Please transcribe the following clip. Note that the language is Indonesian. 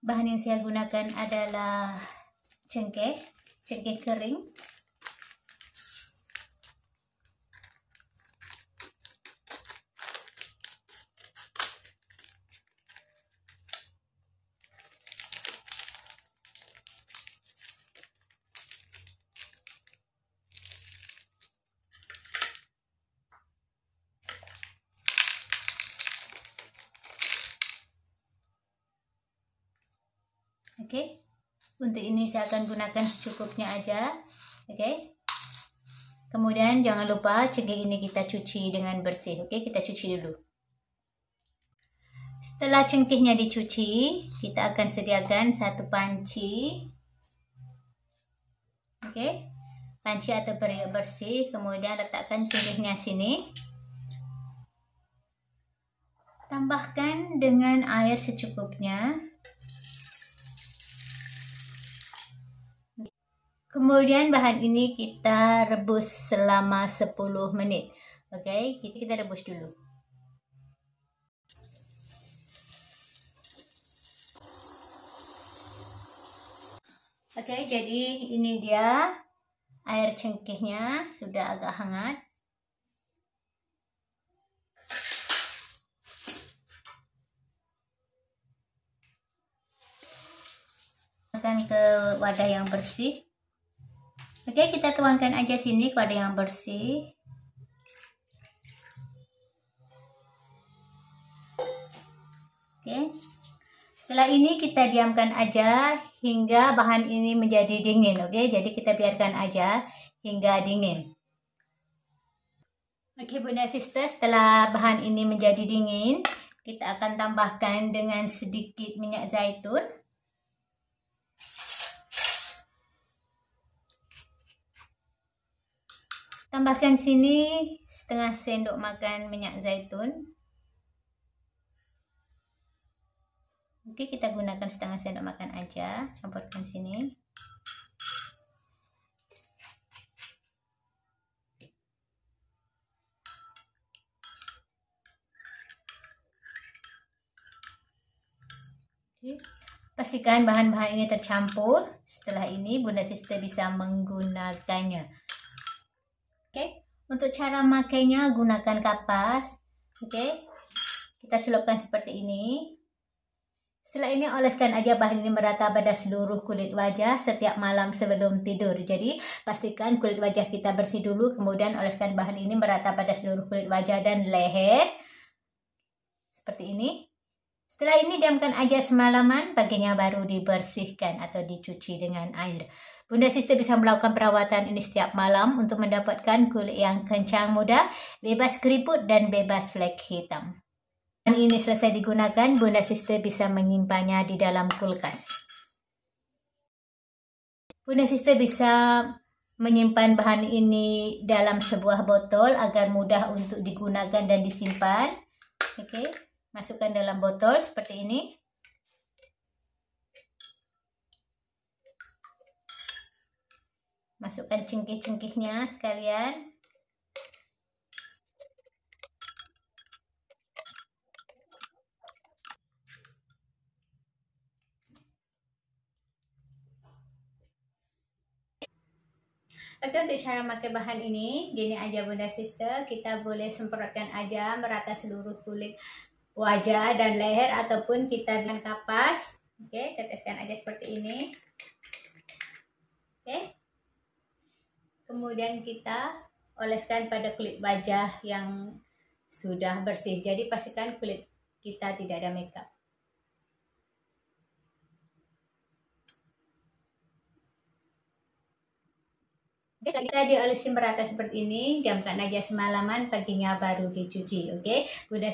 bahan yang saya gunakan adalah cengkeh cengkeh kering oke okay? untuk ini saya akan gunakan secukupnya aja oke okay? kemudian jangan lupa cengkeh ini kita cuci dengan bersih oke okay? kita cuci dulu setelah cengkehnya dicuci kita akan sediakan satu panci oke okay? panci atau periuk bersih kemudian letakkan cengkehnya sini tambahkan dengan air secukupnya Kemudian bahan ini kita rebus selama 10 menit. Oke, okay, kita rebus dulu. Oke, okay, jadi ini dia air cengkehnya sudah agak hangat. Masukkan ke wadah yang bersih. Oke, kita tuangkan aja sini ke wadah yang bersih. Oke. Setelah ini kita diamkan aja hingga bahan ini menjadi dingin, oke? Jadi kita biarkan aja hingga dingin. Oke, Bunda Sister, setelah bahan ini menjadi dingin, kita akan tambahkan dengan sedikit minyak zaitun. Tambahkan sini setengah sendok makan minyak zaitun. Oke, kita gunakan setengah sendok makan aja, campurkan sini. Pastikan bahan-bahan ini tercampur. Setelah ini Bunda Sister bisa menggunakannya. Untuk cara makainya gunakan kapas. Oke. Okay. Kita celupkan seperti ini. Setelah ini oleskan aja bahan ini merata pada seluruh kulit wajah setiap malam sebelum tidur. Jadi pastikan kulit wajah kita bersih dulu kemudian oleskan bahan ini merata pada seluruh kulit wajah dan leher. Seperti ini. Setelah ini diamkan aja semalaman, baginya baru dibersihkan atau dicuci dengan air. Bunda Sister bisa melakukan perawatan ini setiap malam untuk mendapatkan kulit yang kencang muda, bebas keriput dan bebas flek hitam. Dan ini selesai digunakan, Bunda Sister bisa menyimpannya di dalam kulkas. Bunda Sister bisa menyimpan bahan ini dalam sebuah botol agar mudah untuk digunakan dan disimpan. Oke. Okay. masukkan dalam botol seperti ini masukkan cengkih-cengkihnya sekalian Oke untuk cara memakai bahan ini gini aja bunda sister kita boleh semprotkan aja merata seluruh kulit wajah dan leher ataupun kita dengan kapas. Oke, okay, teteskan aja seperti ini. Oke. Okay. Kemudian kita oleskan pada kulit wajah yang sudah bersih. Jadi pastikan kulit kita tidak ada makeup. Oke, kita diolesin merata seperti ini, jamkan aja semalaman, paginya baru dicuci, oke? Okay?